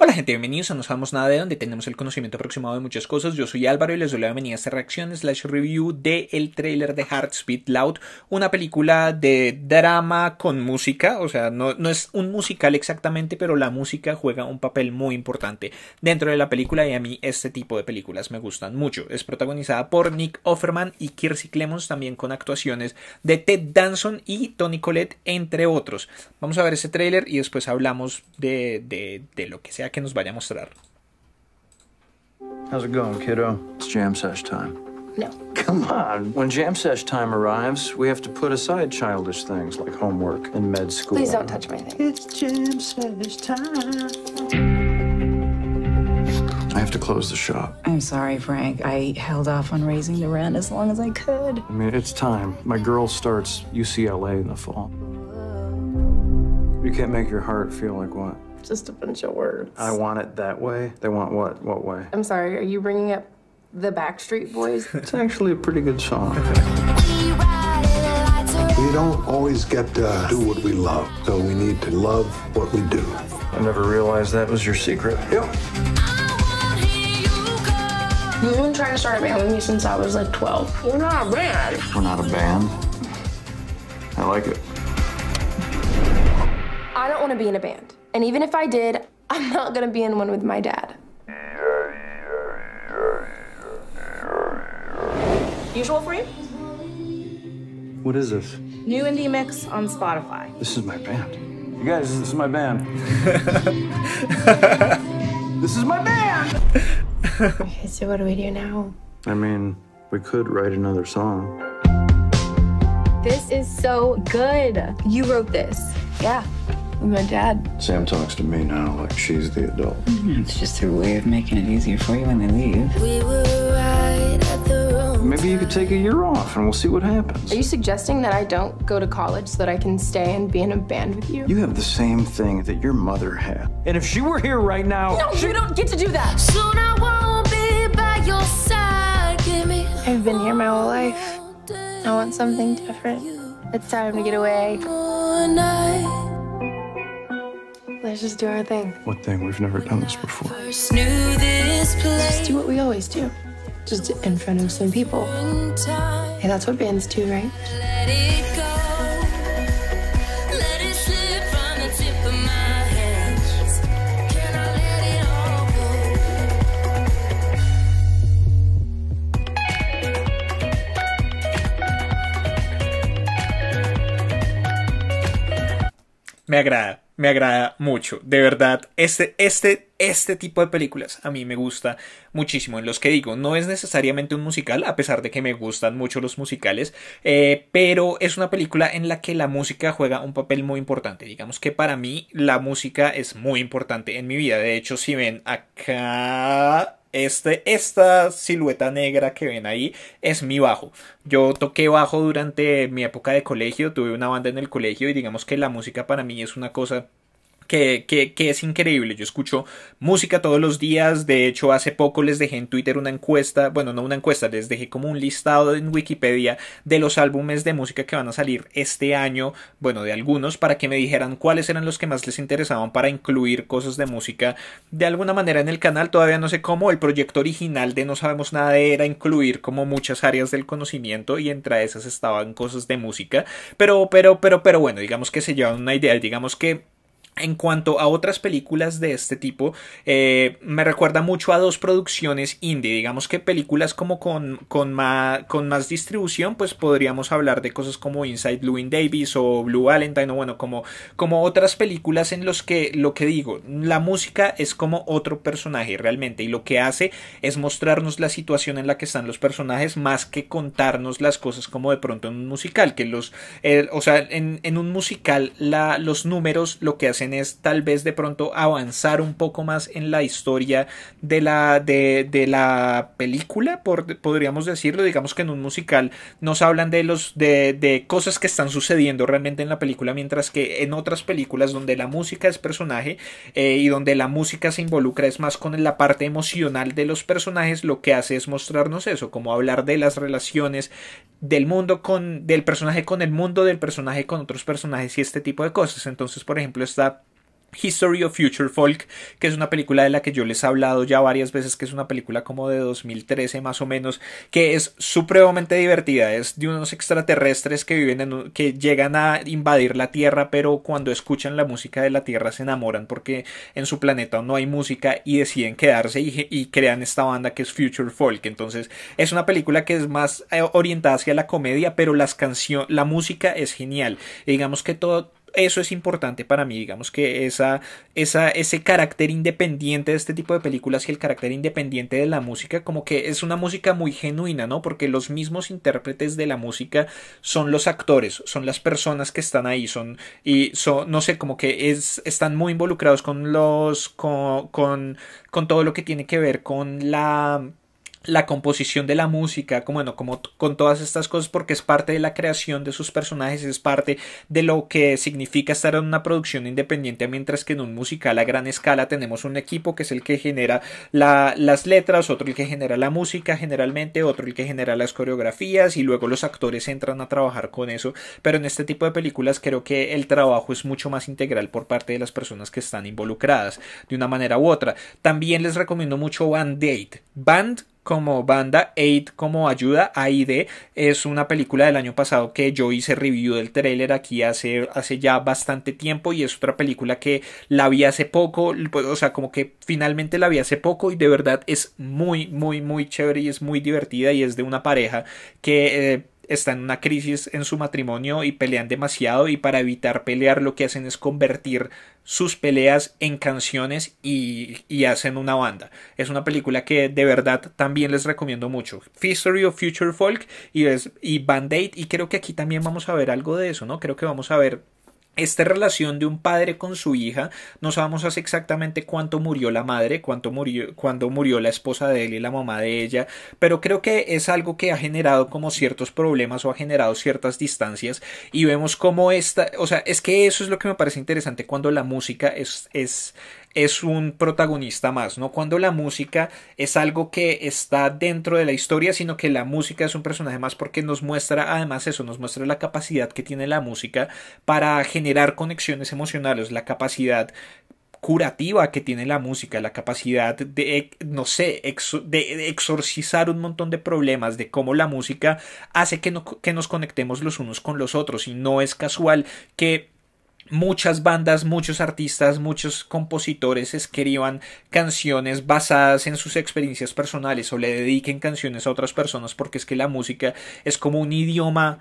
Hola gente, bienvenidos a No Sabemos Nada de Donde tenemos el conocimiento aproximado de muchas cosas. Yo soy Álvaro y les doy la bienvenida a esta reacción slash review del el trailer de Hearts Beat Loud, una película de drama con música, o sea, no, es un musical exactamente, pero la música juega un papel muy importante dentro de la película y a mí este tipo de películas me gustan mucho. Es protagonizada por Nick Offerman y Kirsi Clemons, también con actuaciones de Ted Danson y Tony Collette, entre otros. Vamos a ver ese trailer y después hablamos de, de, de lo que sea que nos vaya a mostrar. How's it going, kiddo? It's jam sesh time. No. Come on. When jam sesh time arrives, we have to put aside childish things like homework and med school. Please don't touch my thing. It's jam sesh time. I have to close the shop. I'm sorry, Frank. I held off on raising the rent as long as I could. I mean, it's time. My girl starts UCLA in the fall. You can't make your heart feel like what? Just a bunch of words. I want it that way. They want what? What way? I'm sorry, are you bringing up the Backstreet Boys? it's actually a pretty good song. We don't always get to do what we love, so we need to love what we do. I never realized that was your secret. Yep. We've been trying to start a band with me since I was like 12. We're not a band. We're not a band. I like it. I don't want to be in a band. And even if I did, I'm not going to be in one with my dad. Usual for you? What is this? New indie mix on Spotify. This is my band. You guys, this is my band. this is my band! okay, so what do we do now? I mean, we could write another song. This is so good. You wrote this. Yeah with my dad. Sam talks to me now like she's the adult. Mm-hmm. it's just their way of making it easier for you when they leave. We right Maybe you could take a year off and we'll see what happens. Are you suggesting that I don't go to college so that I can stay and be in a band with you? You have the same thing that your mother had. And if she were here right now. No, she... you don't get to do that. Soon I won't be by your side. I've been here my whole life. I want something different. It's time to get away. Let's just do our thing. What thing? We've never done this before. Just do what we always do. Just in front of some people. Hey, that's what bands do, right? Me me agrada mucho. De verdad, este, este, este tipo de películas a mí me gusta muchísimo. En los que digo, no es necesariamente un musical, a pesar de que me gustan mucho los musicales, eh, pero es una película en la que la música juega un papel muy importante. Digamos que para mí la música es muy importante en mi vida. De hecho, si ven acá este, esta silueta negra que ven ahí es mi bajo. Yo toqué bajo durante mi época de colegio, tuve una banda en el colegio y digamos que la música para mí es una cosa que, que, es increíble. Yo escucho música todos los días. De hecho, hace poco les dejé en Twitter una encuesta, bueno, no una encuesta, les dejé como un listado en Wikipedia de los álbumes de música que van a salir este año, bueno, de algunos, para que me dijeran cuáles eran los que más les interesaban para incluir cosas de música de alguna manera en el canal. Todavía no sé cómo. El proyecto original de No Sabemos Nada era incluir como muchas áreas del conocimiento y entre esas estaban cosas de música. Pero, pero, pero, pero bueno, digamos que se llevan una idea, digamos que en cuanto a otras películas de este tipo, eh, me recuerda mucho a dos producciones indie. Digamos que películas como con, con, más, con más distribución, pues podríamos hablar de cosas como Inside Louis Davis o Blue Valentine, o bueno, como, como otras películas en los que lo que digo, la música es como otro personaje realmente. Y lo que hace es mostrarnos la situación en la que están los personajes más que contarnos las cosas como de pronto en un musical. Que los, eh, o sea, en, en un musical la, los números lo que hacen es tal vez de pronto avanzar un poco más en la historia de la, de, la película, podríamos decirlo, digamos que en un musical nos hablan de, los, de, cosas que están sucediendo realmente en la película, mientras que en otras películas donde la música es personaje eh, y donde la música se involucra es más con la parte emocional de los personajes, lo que hace es mostrarnos eso, como hablar de las relaciones del mundo con del personaje con el mundo del personaje con otros personajes y este tipo de cosas. Entonces, por ejemplo, está History of Future Folk, que es una película de la que yo les he hablado ya varias veces, que es una película como de 2013 más o menos, que es supremamente divertida, es de unos extraterrestres que viven en, que llegan a invadir la Tierra, pero cuando escuchan la música de la Tierra se enamoran porque en su planeta no hay música y deciden quedarse y, crean esta banda que es Future Folk. Entonces, es una película que es más eh, orientada hacia la comedia, pero las canciones, la música es genial. digamos que todo eso es importante para mí, digamos que esa, esa, ese carácter independiente de este tipo de películas y el carácter independiente de la música, como que es una música muy genuina, ¿no? Porque los mismos intérpretes de la música son los actores, son las personas que están ahí, son, y son, no sé, como que es, están muy involucrados con los, con, con, con todo lo que tiene que ver con la la composición de la música, como, bueno, como con todas estas cosas, porque es parte de la creación de sus personajes, es parte de lo que significa estar en una producción independiente, mientras que en un musical a gran escala tenemos un equipo que es el que genera las letras, otro el que genera la música generalmente, otro el que genera las coreografías y luego los actores entran a trabajar con eso, pero en este tipo de películas creo que el trabajo es mucho más integral por parte de las personas que están involucradas de una manera u otra. También les recomiendo mucho Band Date, Band como banda, Aid como ayuda, AID es una película del año pasado que yo hice review del trailer. aquí hace, hace ya bastante tiempo y es otra película que la vi hace poco, pues, o sea, como que finalmente la vi hace poco y de verdad es muy, muy, muy chévere y es muy divertida y es de una pareja que... Eh, está en una crisis en su matrimonio y pelean demasiado y para evitar pelear lo que hacen es convertir sus peleas en canciones y, hacen una banda. Es una película que de verdad también les recomiendo mucho. History of Future Folk y, y Band-Aid y creo que aquí también vamos a ver algo de eso, ¿no? Creo que vamos a ver esta relación de un padre con su hija, no sabemos hace exactamente cuánto murió la madre, cuánto murió, murió la esposa de él y la mamá de ella, pero creo que es algo que ha generado como ciertos problemas o ha generado ciertas distancias y vemos cómo esta, o sea, es que eso es lo que me parece interesante cuando la música es, es, es un protagonista más, ¿no? Cuando la música es algo que está dentro de la historia, sino que la música es un personaje más porque nos muestra, además eso, nos muestra la capacidad que tiene la música para generar generar conexiones emocionales, la capacidad curativa que tiene la música, la capacidad de, no sé, de exorcizar un montón de problemas, de cómo la música hace que, que nos conectemos los unos con los otros. Y no es casual que muchas bandas, muchos artistas, muchos compositores escriban canciones basadas en sus experiencias personales o le dediquen canciones a otras personas porque es que la música es como un idioma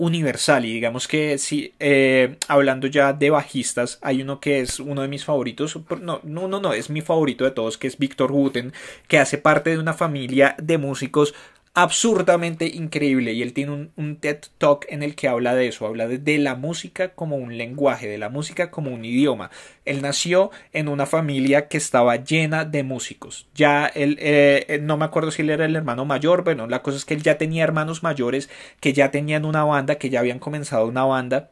universal y digamos que si eh, hablando ya de bajistas hay uno que es uno de mis favoritos no no no no es mi favorito de todos que es Víctor Guten que hace parte de una familia de músicos absurdamente increíble y él tiene un, TED Talk en el que habla de eso, habla de, la música como un lenguaje, de la música como un idioma. Él nació en una familia que estaba llena de músicos. Ya él, eh, no me acuerdo si él era el hermano mayor, bueno, la cosa es que él ya tenía hermanos mayores que ya tenían una banda, que ya habían comenzado una banda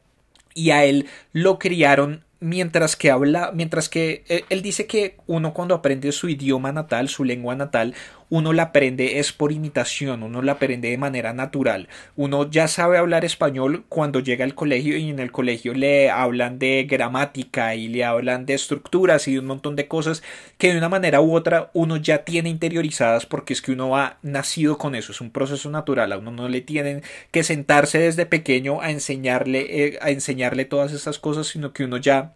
y a él lo criaron mientras que habla, mientras que eh, él dice que uno cuando aprende su idioma natal, su lengua natal, uno la aprende es por imitación, uno la aprende de manera natural. Uno ya sabe hablar español cuando llega al colegio y en el colegio le hablan de gramática y le hablan de estructuras y un montón de cosas que de una manera u otra uno ya tiene interiorizadas porque es que uno ha nacido con eso, es un proceso natural, a uno no le tienen que sentarse desde pequeño a enseñarle, eh, a enseñarle todas esas cosas, sino que uno ya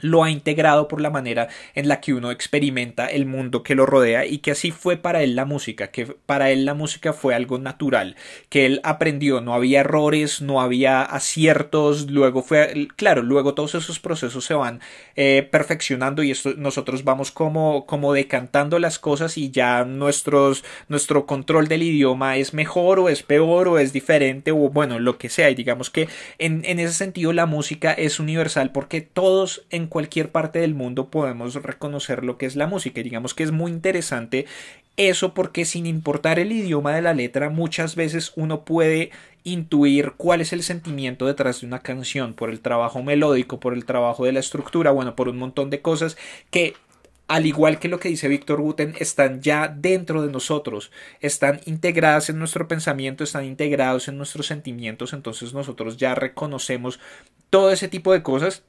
lo ha integrado por la manera en la que uno experimenta el mundo que lo rodea y que así fue para él la música, que para él la música fue algo natural, que él aprendió, no había errores, no había aciertos, luego fue, claro, luego todos esos procesos se van eh, perfeccionando y esto, nosotros vamos como, como decantando las cosas y ya nuestro control del idioma es mejor o es peor o es diferente o bueno, lo que sea y digamos que en, en ese sentido la música es universal porque todos en cualquier parte del mundo podemos reconocer lo que es la música. Y digamos que es muy interesante eso porque sin importar el idioma de la letra, muchas veces uno puede intuir cuál es el sentimiento detrás de una canción, por el trabajo melódico, por el trabajo de la estructura, bueno, por un montón de cosas que al igual que lo que dice Víctor Guten, están ya dentro de nosotros, están integradas en nuestro pensamiento, están integrados en nuestros sentimientos, entonces nosotros ya reconocemos todo ese tipo de cosas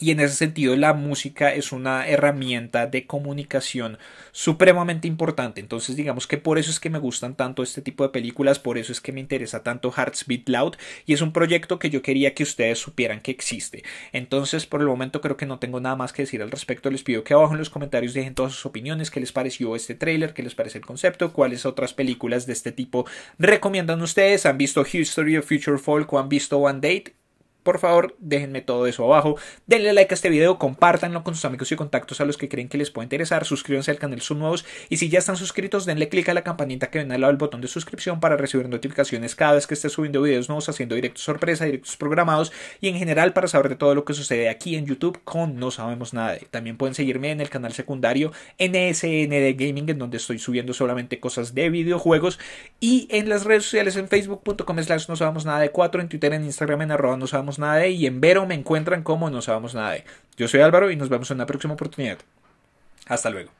y en ese sentido la música es una herramienta de comunicación supremamente importante. Entonces digamos que por eso es que me gustan tanto este tipo de películas, por eso es que me interesa tanto Hearts Beat Loud y es un proyecto que yo quería que ustedes supieran que existe. Entonces por el momento creo que no tengo nada más que decir al respecto. Les pido que abajo en los comentarios dejen todas sus opiniones, qué les pareció este tráiler, qué les parece el concepto, cuáles otras películas de este tipo recomiendan ustedes. ¿Han visto History of Future Folk o han visto One Date? Por favor, déjenme todo eso abajo. Denle like a este video, compártanlo con sus amigos y contactos a los que creen que les puede interesar. Suscríbanse al canal, son nuevos. Y si ya están suscritos, denle click a la campanita que ven al lado del botón de suscripción para recibir notificaciones cada vez que esté subiendo videos nuevos, haciendo directos sorpresa, directos programados y en general para saber de todo lo que sucede aquí en YouTube con No Sabemos Nada. También pueden seguirme en el canal secundario NSN de Gaming, en donde estoy subiendo solamente cosas de videojuegos. Y en las redes sociales en facebook.com slash No Sabemos Nada de 4, en Twitter, en Instagram, en arroba No Sabemos nada de y en Vero me encuentran como no sabemos nada de. Yo soy Álvaro y nos vemos en una próxima oportunidad. Hasta luego.